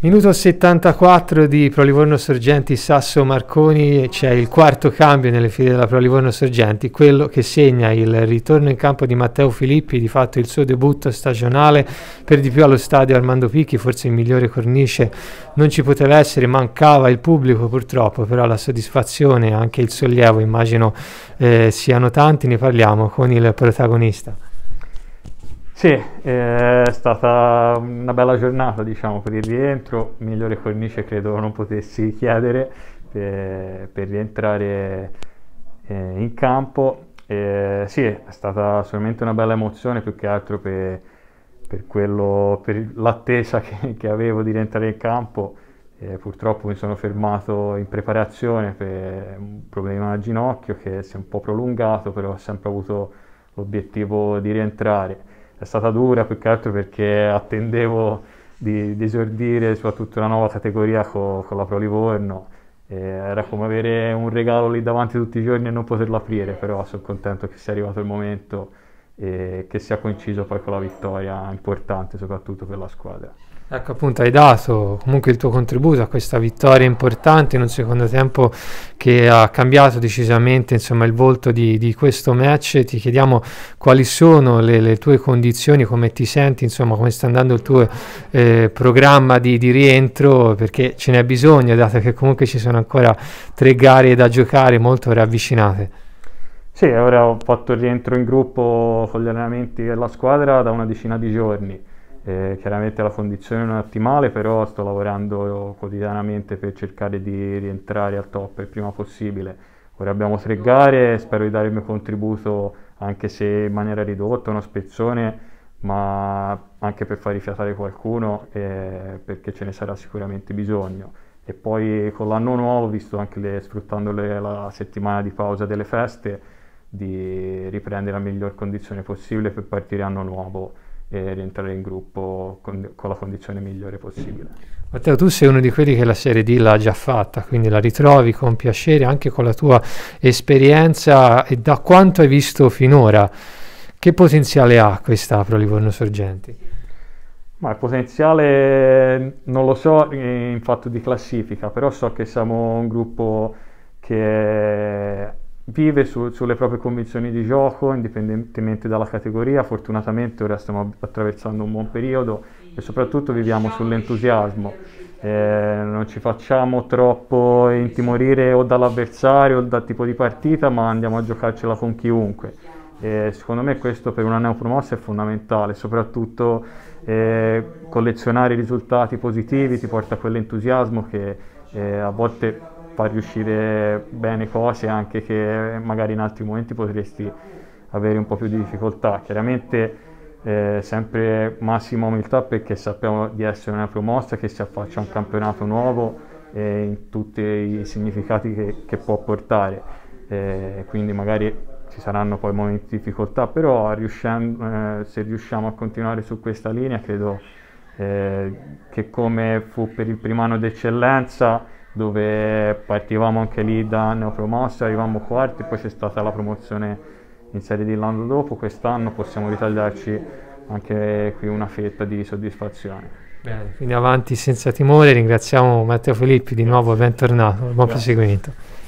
Minuto 74 di Pro Livorno Sorgenti Sasso Marconi, c'è il quarto cambio nelle file della Pro Livorno Sorgenti, quello che segna il ritorno in campo di Matteo Filippi, di fatto il suo debutto stagionale, per di più allo stadio Armando Picchi, forse in migliore cornice non ci poteva essere, mancava il pubblico purtroppo, però la soddisfazione e anche il sollievo immagino eh, siano tanti, ne parliamo con il protagonista. Sì, eh, è stata una bella giornata diciamo, per il rientro, migliore cornice credo non potessi chiedere per, eh, per rientrare eh, in campo. Eh, sì, è stata solamente una bella emozione più che altro per, per, quello, per l'attesa che, che, avevo di rientrare in campo. Eh, purtroppo mi sono fermato in preparazione per un problema al ginocchio che si è un po' prolungato, però ho sempre avuto l'obiettivo di rientrare è stata dura più che altro perché attendevo di, di esordire soprattutto una nuova categoria co, con la Pro Livorno. E era come avere un regalo lì davanti tutti i giorni e non poterlo aprire, però sono contento che sia arrivato il momento e che sia coinciso poi con la vittoria importante soprattutto per la squadra. Ecco appunto hai dato comunque il tuo contributo a questa vittoria importante in un secondo tempo che ha cambiato decisamente insomma, il volto di, di, questo match. Ti chiediamo quali sono le, le, tue condizioni, come ti senti, insomma, come sta andando il tuo eh, programma di, di, rientro, perché ce n'è bisogno, dato che comunque ci sono ancora tre gare da giocare molto ravvicinate. Sì, ora ho fatto il rientro in gruppo con gli allenamenti della squadra da una decina di giorni. Eh, chiaramente la condizione non è ottimale, però sto lavorando quotidianamente per cercare di rientrare al top il prima possibile. Ora abbiamo tre gare, spero di dare il mio contributo anche se in maniera ridotta, uno spezzone, ma anche per far rifiatare qualcuno eh, perché ce ne sarà sicuramente bisogno. E poi con l'anno nuovo, visto anche le, sfruttando le, la settimana di pausa delle feste, di riprendere la miglior condizione possibile per partire anno nuovo e rientrare in gruppo con, con la condizione migliore possibile. Matteo, tu sei uno di quelli che la Serie D l'ha già fatta, quindi la ritrovi con piacere anche con la tua esperienza e da quanto hai visto finora, che potenziale ha questa Pro Livorno Sorgenti? Ma il potenziale non lo so in fatto di classifica, però so che siamo un gruppo che vive su, sulle proprie convinzioni di gioco, indipendentemente dalla categoria. Fortunatamente ora stiamo attraversando un buon periodo e soprattutto viviamo sull'entusiasmo. Eh, non ci facciamo troppo intimorire o dall'avversario o dal tipo di partita, ma andiamo a giocarcela con chiunque. Eh, secondo me questo per una neopromossa è fondamentale, soprattutto eh, collezionare risultati positivi ti porta a quell'entusiasmo che eh, a volte far riuscire bene cose anche che magari in altri momenti potresti avere un po' più di difficoltà. Chiaramente eh, sempre massima umiltà perché sappiamo di essere una promossa che si affaccia a un campionato nuovo e in tutti i significati che, che può portare. Eh, quindi magari ci saranno poi momenti di difficoltà, però riusciamo, eh, se riusciamo a continuare su questa linea credo eh, che come fu per il primo anno d'eccellenza dove partivamo anche lì da neopromosso, arrivavamo quarti, poi c'è stata la promozione in Serie D l'anno dopo, quest'anno possiamo ritagliarci anche qui una fetta di soddisfazione. Bene, quindi avanti senza timore, ringraziamo Matteo Filippi di nuovo, bentornato, buon proseguimento.